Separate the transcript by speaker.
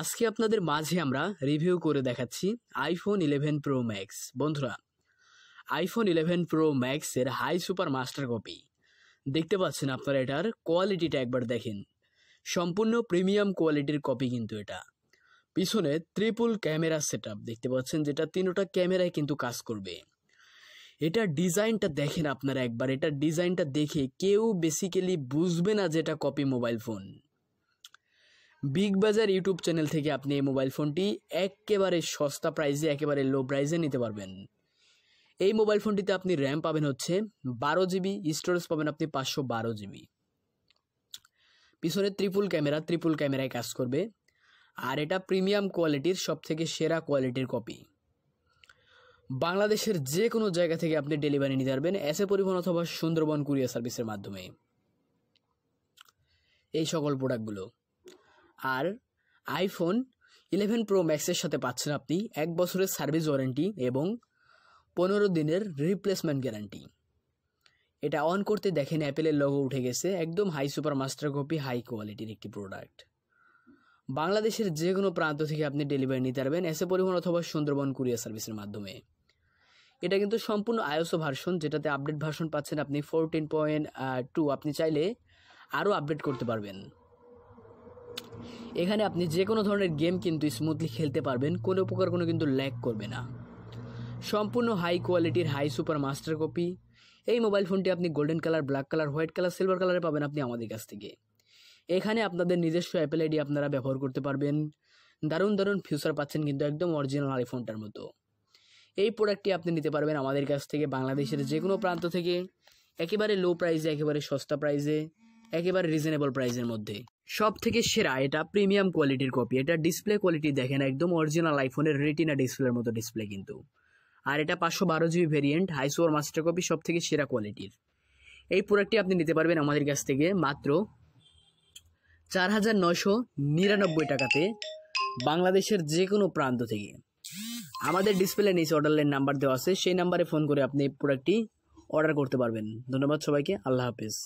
Speaker 1: আজকে আপনাদের মাঝে আমরা রিভিউ করে দেখাচ্ছি আইফোন ইলেভেন প্রো ম্যাক্স বন্ধুরা আইফোন ইলেভেন প্রো ম্যাক্সের হাই সুপার মাস্টার কপি দেখতে পাচ্ছেন আপনারা এটার কোয়ালিটিটা একবার দেখেন সম্পূর্ণ প্রিমিয়াম কোয়ালিটির কপি কিন্তু এটা পিছনে ত্রিপুল ক্যামেরা সেট দেখতে পাচ্ছেন যেটা তিনোটা ক্যামেরায় কিন্তু কাজ করবে এটা ডিজাইনটা দেখেন আপনারা একবার এটা ডিজাইনটা দেখে কেউ বেসিক্যালি বুঝবে না যেটা copy mobile phone Big Bazaar YouTube channel থেকে আপনি এই মোবাইল ফোনটি একেবারে সস্তা প্রাইসে একেবারে লো প্রাইসে নিতে পারবেন এই মোবাইল ফোনটিতে আপনি র্যাম পাবেন হচ্ছে বারো জিবি স্টোরেজ পাবেন আপনি পাঁচশো বারো জিবি পিছনে ত্রিপুল ক্যামেরা ত্রিপুল ক্যামেরায় কাজ করবে আর এটা প্রিমিয়াম কোয়ালিটির সবথেকে সেরা কোয়ালিটির কপি বাংলাদেশের যে কোনো জায়গা থেকে আপনি ডেলিভারি নিতে পারবেন এস এ পরিবহন অথবা সুন্দরবন কুরিয়ার সার্ভিসের মাধ্যমে এই সকল প্রোডাক্টগুলো আর আইফোন ইলেভেন প্রো ম্যাক্সের সাথে পাচ্ছেন আপনি এক বছরের সার্ভিস ওয়ারেন্টি এবং পনেরো দিনের রিপ্লেসমেন্ট গ্যারান্টি এটা অন করতে দেখেন অ্যাপেলের লগো উঠে গেছে একদম high super master copy high কোয়ালিটির একটি প্রোডাক্ট বাংলাদেশের যে কোনো প্রান্ত থেকে আপনি ডেলিভারি নিতে পারবেন এসে পরিবহন অথবা সুন্দরবন কুরিয়ার সার্ভিসের মাধ্যমে এটা কিন্তু সম্পূর্ণ আয়োসো ভার্সন যেটাতে আপডেট ভার্সন পাচ্ছেন আপনি ফোরটিন পয়েন্ট টু আপনি চাইলে আরও আপডেট করতে পারবেন এখানে আপনি যে কোনো ধরনের গেম কিন্তু স্মুথলি খেলতে পারবেন কোনো প্রকার কোনো কিন্তু ল্যাক করবে না সম্পূর্ণ হাই কোয়ালিটির হাই সুপার মাস্টার কপি এই মোবাইল ফোনটি আপনি golden colour black colour white colour silver কালারে পাবেন আপনি আমাদের কাছ থেকে এখানে আপনাদের নিজস্ব অ্যাপেল আইডি আপনারা ব্যবহার করতে পারবেন দারুণ দারুণ ফিউচার পাচ্ছেন কিন্তু একদম অরিজিনাল আইফোনটার মতো এই প্রোডাক্টটি আপনি নিতে পারবেন আমাদের কাছ থেকে বাংলাদেশের যে কোনো প্রান্ত থেকে একেবারে লো প্রাইসে একেবারে সস্তা প্রাইসে একেবারে রিজনেবল প্রাইসের মধ্যে সব থেকে সেরা এটা প্রিমিয়াম কোয়ালিটির কপি এটা ডিসপ্লে কোয়ালিটি দেখেন একদম অরিজিনাল আইফোনের রেটিনা ডিসপ্লের মতো ডিসপ্লে কিন্তু আর এটা পাঁচশো বারো GB variant high super master copy সব থেকে সেরা কোয়ালিটির এই প্রোডাক্টটি আপনি নিতে পারবেন আমাদের কাছ থেকে মাত্র চার হাজার নশো নিরানব্বই টাকাতে বাংলাদেশের যে কোনো প্রান্ত থেকে আমাদের ডিসপ্লে নিচে অর্ডারের নাম্বার দেওয়া আছে সেই নাম্বারে ফোন করে আপনি এই প্রোডাক্টটি অর্ডার করতে পারবেন ধন্যবাদ সবাইকে আল্লাহ হাফিজ